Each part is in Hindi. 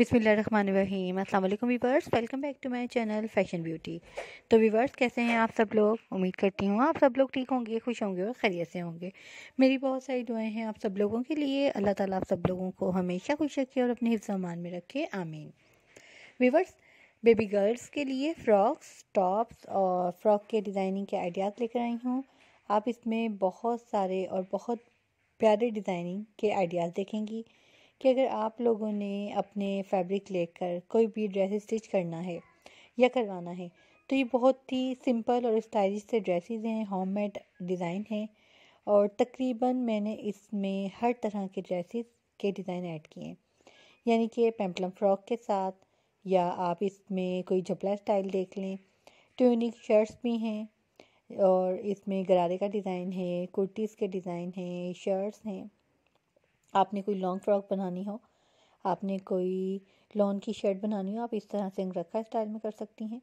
बिसमीम अल्लाम viewers welcome back to my channel fashion beauty तो वीवर्स कैसे हैं आप सब लोग उम्मीद करती हूँ आप सब लोग ठीक होंगे खुश होंगे और खैरियत से होंगे मेरी बहुत सारी दुआएं हैं आप सब लोगों के लिए अल्लाह ताला आप सब लोगों को हमेशा खुश रखे और अपने हिफ्ज़ अमान में रखे आमीन वीवर्स बेबी गर्ल्स के लिए फ़्रॉक्स टॉप्स और फ़्रॉक के डिज़ाइनिंग के आइडियाज़ लेकर आई हूँ आप इसमें बहुत सारे और बहुत प्यारे डिज़ाइनिंग के आइडियाज़ देखेंगी कि अगर आप लोगों ने अपने फैब्रिक लेकर कोई भी ड्रेस स्टिच करना है या करवाना है तो ये बहुत ही सिंपल और स्टाइलिश से ड्रेसेस हैं होममेड डिज़ाइन हैं और तकरीबन मैंने इसमें हर तरह के ड्रेसेस के डिज़ाइन ऐड किए हैं यानी कि पेम्पलम फ्रॉक के साथ या आप इसमें कोई झपला स्टाइल देख लें ट्यूनिक शर्ट्स भी हैं और इसमें गरारे का डिज़ाइन है कुर्तीज़ के डिज़ाइन हैं शर्ट्स हैं आपने कोई लॉन्ग फ्रॉक बनानी हो आपने कोई लॉन की शर्ट बनानी हो आप इस तरह से अंगरखा स्टाइल में कर सकती हैं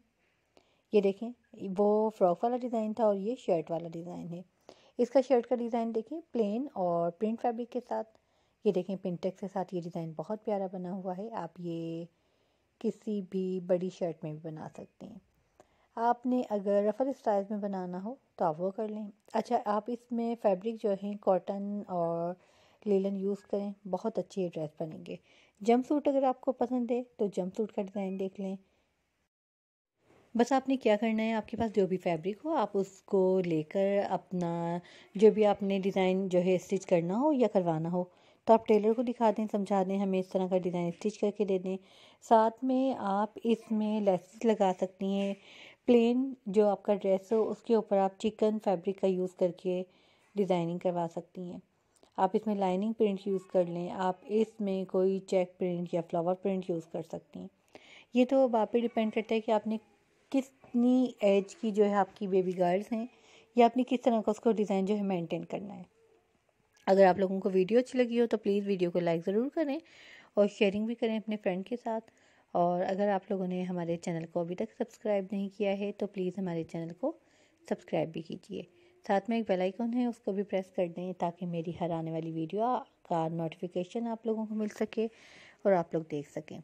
ये देखें वो फ्रॉक वाला डिज़ाइन था और ये शर्ट वाला डिज़ाइन है इसका शर्ट का डिज़ाइन देखें प्लेन और प्रिंट फैब्रिक के साथ ये देखें पिंटेक्स के साथ ये डिज़ाइन बहुत प्यारा बना हुआ है आप ये किसी भी बड़ी शर्ट में भी बना सकते हैं आपने अगर रफल स्टाइल में बनाना हो तो आप वो कर लें अच्छा आप इसमें फैब्रिक जो है कॉटन और लेलन यूज़ करें बहुत अच्छी ये ड्रेस बनेंगे जंप सूट अगर आपको पसंद है तो जंप सूट का डिज़ाइन देख लें बस आपने क्या करना है आपके पास जो भी फैब्रिक हो आप उसको लेकर अपना जो भी आपने डिज़ाइन जो है स्टिच करना हो या करवाना हो तो आप टेलर को दिखा दें समझा दें हमें इस तरह का डिज़ाइन स्टिच करके दे दें साथ में आप इसमें लेसेस लगा सकती हैं प्लेन जो आपका ड्रेस हो उसके ऊपर आप चिकन फैब्रिक का यूज़ करके डिज़ाइनिंग करवा सकती हैं आप इसमें लाइनिंग प्रिंट यूज़ कर लें आप इसमें कोई चेक प्रिंट या फ्लावर प्रिंट यूज़ कर सकती हैं ये तो अब आप पर डिपेंड करता है कि आपने कितनी एज की जो है आपकी बेबी गर्ल्स हैं या आपने किस तरह का उसको डिज़ाइन जो है मेंटेन करना है अगर आप लोगों को वीडियो अच्छी लगी हो तो प्लीज़ वीडियो को लाइक ज़रूर करें और शेयरिंग भी करें अपने फ्रेंड के साथ और अगर आप लोगों ने हमारे चैनल को अभी तक सब्सक्राइब नहीं किया है तो प्लीज़ हमारे चैनल को सब्सक्राइब भी कीजिए साथ में एक बेल आइकन है उसको भी प्रेस कर दें ताकि मेरी हर आने वाली वीडियो का नोटिफिकेशन आप लोगों को मिल सके और आप लोग देख सकें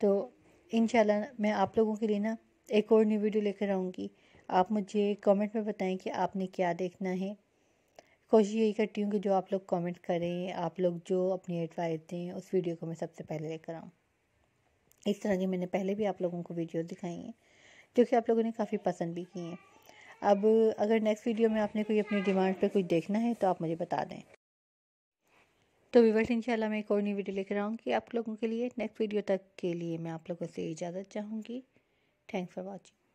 तो इन मैं आप लोगों के लिए ना एक और नई वीडियो लेकर आऊँगी आप मुझे कमेंट में बताएं कि आपने क्या देखना है कोशिश यही करती हूँ कि जो आप लोग कमेंट करें आप लोग जो अपनी एडवाइस दें उस वीडियो को मैं सबसे पहले लेकर आऊँ इस तरह की मैंने पहले भी आप लोगों को वीडियो दिखाई हैं जो कि आप लोगों ने काफ़ी पसंद भी की हैं अब अगर नेक्स्ट वीडियो में आपने कोई अपनी डिमांड पे कुछ देखना है तो आप मुझे बता दें तो विवर्स इंशाल्लाह मैं एक और नई वीडियो लेकर आऊँगी आप लोगों के लिए नेक्स्ट वीडियो तक के लिए मैं आप लोगों से इजाज़त चाहूँगी थैंक्स फॉर वॉचिंग